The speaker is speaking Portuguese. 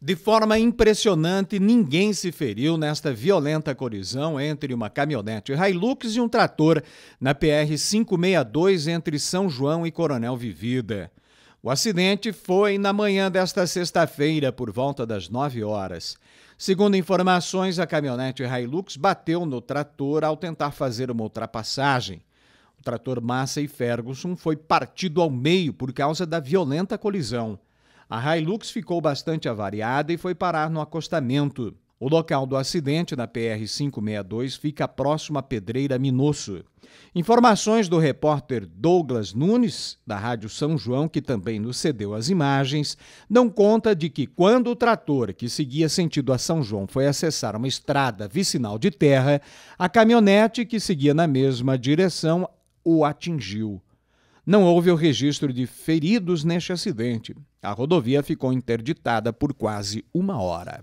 De forma impressionante, ninguém se feriu nesta violenta colisão entre uma caminhonete Hilux e um trator na PR 562 entre São João e Coronel Vivida. O acidente foi na manhã desta sexta-feira, por volta das 9 horas. Segundo informações, a caminhonete Hilux bateu no trator ao tentar fazer uma ultrapassagem. O trator Massa e Ferguson foi partido ao meio por causa da violenta colisão. A Hilux ficou bastante avariada e foi parar no acostamento. O local do acidente na PR-562 fica próximo à pedreira Minosso. Informações do repórter Douglas Nunes, da Rádio São João, que também nos cedeu as imagens, dão conta de que quando o trator que seguia sentido a São João foi acessar uma estrada vicinal de terra, a caminhonete que seguia na mesma direção o atingiu. Não houve o registro de feridos neste acidente. A rodovia ficou interditada por quase uma hora.